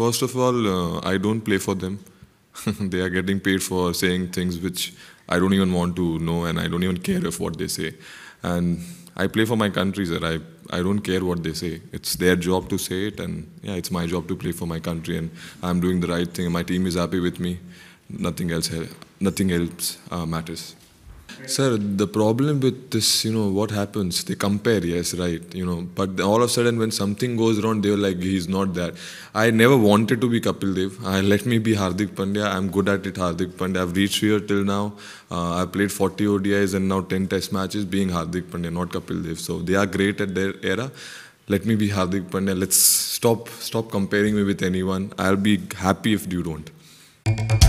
First of all, uh, I don't play for them. they are getting paid for saying things which I don't even want to know and I don't even care if what they say. And I play for my country, sir. I, I don't care what they say. It's their job to say it, and yeah, it's my job to play for my country. And I'm doing the right thing, and my team is happy with me. Nothing else, uh, nothing else uh, matters. Sir, the problem with this, you know, what happens? They compare, yes, right, you know, but all of a sudden when something goes wrong, they're like, he's not that. I never wanted to be Kapil Dev. I, let me be Hardik Pandya. I'm good at it, Hardik Pandya. I've reached here till now. Uh, I played 40 ODIs and now 10 test matches being Hardik Pandya, not Kapil Dev. So they are great at their era. Let me be Hardik Pandya. Let's stop, stop comparing me with anyone. I'll be happy if you don't.